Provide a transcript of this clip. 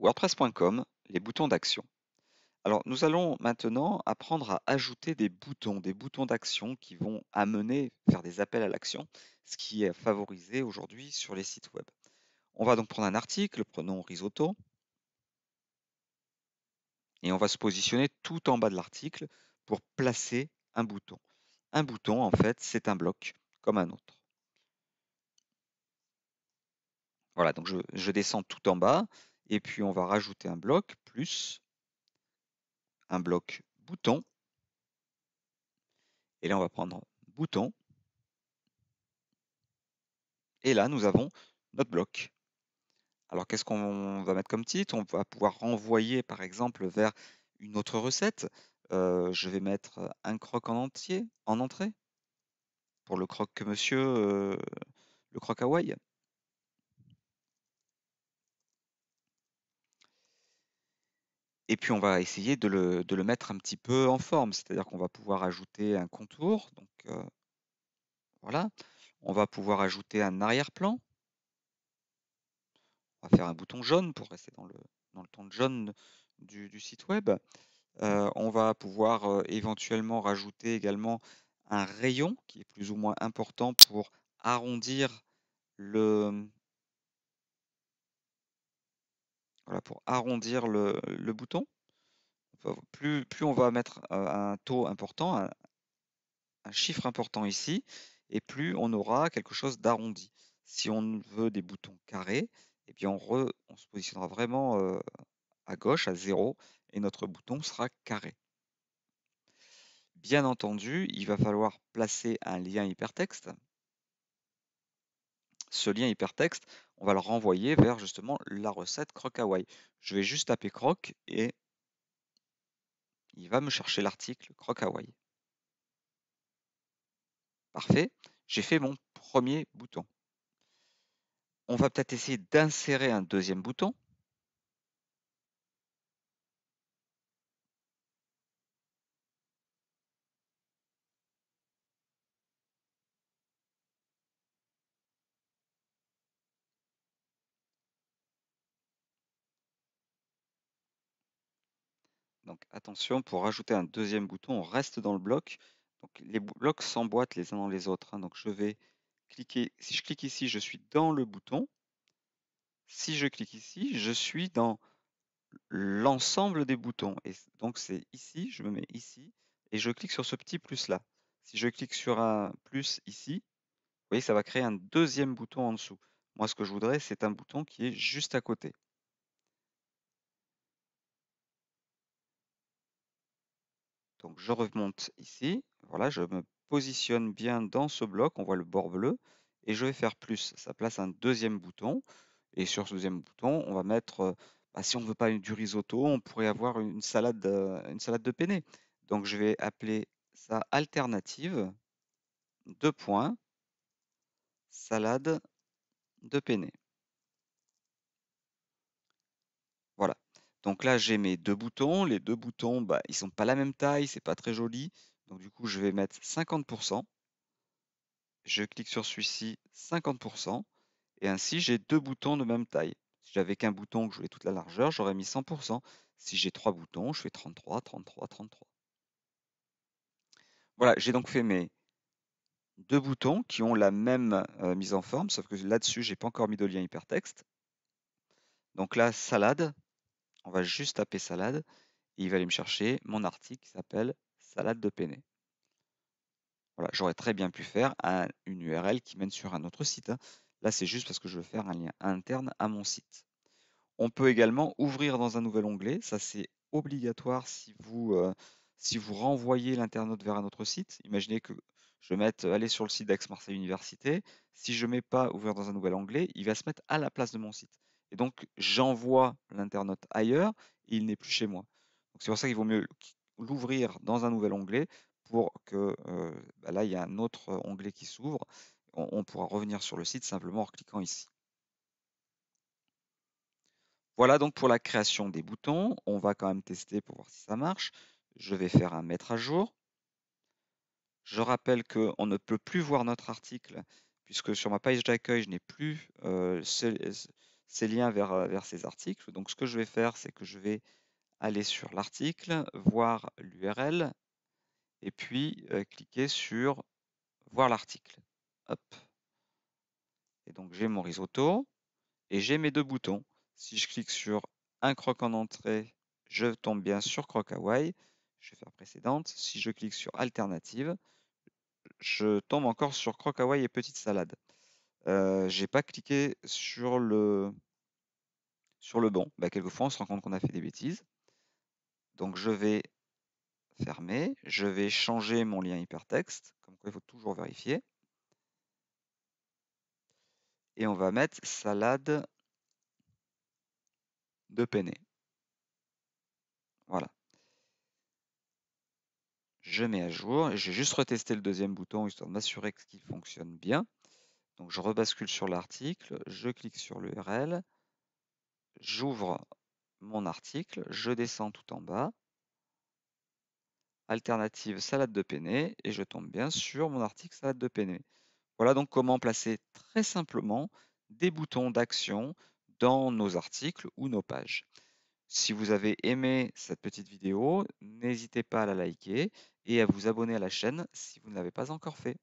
WordPress.com, les boutons d'action. Alors nous allons maintenant apprendre à ajouter des boutons, des boutons d'action qui vont amener faire des appels à l'action, ce qui est favorisé aujourd'hui sur les sites web. On va donc prendre un article, prenons risotto, et on va se positionner tout en bas de l'article pour placer un bouton. Un bouton, en fait, c'est un bloc comme un autre. Voilà, donc je descends tout en bas et puis on va rajouter un bloc plus un bloc bouton. Et là, on va prendre bouton. Et là, nous avons notre bloc. Alors, qu'est-ce qu'on va mettre comme titre On va pouvoir renvoyer, par exemple, vers une autre recette. Euh, je vais mettre un croque en entier, en entrée, pour le croque que monsieur, euh, le croque Hawaï. Et puis on va essayer de le, mettre un petit peu en forme, c'est-à-dire qu'on va pouvoir ajouter un contour, donc euh, voilà, on va pouvoir ajouter un arrière-plan, on va faire un bouton jaune pour rester dans le, le ton jaune du, site web, euh, on va pouvoir euh, éventuellement rajouter également un rayon qui est plus ou moins important pour arrondir le, pour arrondir le, bouton. Plus, plus, on va mettre euh, un taux important, un, chiffre important ici, et plus on aura quelque chose d'arrondi. Si on veut des boutons carrés, eh bien on, se positionnera vraiment euh, à gauche, à 0, et notre bouton sera carré. Bien entendu, il va falloir placer un lien hypertexte. Ce lien hypertexte, on va le renvoyer vers justement la recette croc Je vais juste taper croc et il va me chercher l'article croc Parfait, j'ai fait mon premier bouton. On va peut-être essayer d'insérer un deuxième bouton. Donc attention, pour rajouter un deuxième bouton, on reste dans le bloc. Donc les blocs s'emboîtent les uns dans les autres. Hein. Donc je vais cliquer. Si je clique ici, je suis dans le bouton. Si je clique ici, je suis dans l'ensemble des boutons. Et donc c'est ici, je me mets ici, et je clique sur ce petit plus là. Si je clique sur un plus ici, vous voyez, ça va créer un deuxième bouton en dessous. Moi, ce que je voudrais, c'est un bouton qui est juste à côté. Donc je remonte ici, voilà, je me positionne bien dans ce bloc, on voit le bord bleu, et je vais faire plus. Ça place un deuxième bouton, et sur ce deuxième bouton, on va mettre, euh, bah, si on ne veut pas du risotto, on pourrait avoir une salade, euh, une salade de penne. Donc je vais appeler ça alternative, deux points, salade de penne. Donc là, j'ai mes deux boutons. Les deux boutons, ils bah, ils sont pas la même taille, c'est pas très joli. Donc du coup, je vais mettre 50%. Je clique sur celui-ci, 50%. Et ainsi, j'ai deux boutons de même taille. Si j'avais qu'un bouton que je voulais toute la largeur, j'aurais mis 100%. Si j'ai trois boutons, je fais 33, 33, 33. Voilà, j'ai donc fait mes deux boutons qui ont la même euh, mise en forme, sauf que là-dessus, je n'ai pas encore mis de lien hypertexte. Donc là, salade, on va juste taper salade et il va aller me chercher mon article qui s'appelle salade de penne. Voilà, j'aurais très bien pu faire une URL qui mène sur un autre site. Hein. Là, c'est juste parce que je veux faire un lien interne à mon site. On peut également ouvrir dans un nouvel onglet. Ça, c'est obligatoire si vous, euh, si vous renvoyez l'internaute vers un autre site. Imaginez que je mette euh, aller sur le site d'Aix-Marseille Université. Si je ne mets pas ouvrir dans un nouvel onglet, il va se mettre à la place de mon site. Et donc, j'envoie l'internaute ailleurs il n'est plus chez moi. C'est pour ça qu'il vaut mieux l'ouvrir dans un nouvel onglet pour que euh, bah, là, il y a un autre onglet qui s'ouvre. On, pourra revenir sur le site simplement en cliquant ici. Voilà donc pour la création des boutons. On va quand même tester pour voir si ça marche. Je vais faire un mettre à jour. Je rappelle qu'on ne peut plus voir notre article puisque sur ma page d'accueil, je n'ai plus ces liens euh, vers, ces articles. Donc ce que je vais faire, c'est que je vais aller sur l'article, voir l'URL, et puis euh, cliquer sur voir l'article. Et donc j'ai mon risotto et j'ai mes deux boutons. Si je clique sur un croc en entrée, je tombe bien sur croc Hawaii. Je vais faire précédente. Si je clique sur alternative, je tombe encore sur croc Hawaii et petite salade. Je j'ai pas cliqué sur le, sur le bon. Bah, quelquefois, on se rend compte qu'on a fait des bêtises. Donc, je vais fermer. Je vais changer mon lien hypertexte. Comme quoi, il faut toujours vérifier. Et on va mettre salade de penne. Voilà. Je mets à jour. J'ai juste retesté le deuxième bouton histoire de m'assurer qu'il fonctionne bien je rebascule sur l'article, je clique sur l'URL, j'ouvre mon article, je descends tout en bas, alternative salade de penne et je tombe bien sur mon article salade de penne. Voilà donc comment placer très simplement des boutons d'action dans nos articles ou nos pages. Si vous avez aimé cette petite vidéo, n'hésitez pas à la liker et à vous abonner à la chaîne si vous ne l'avez pas encore fait.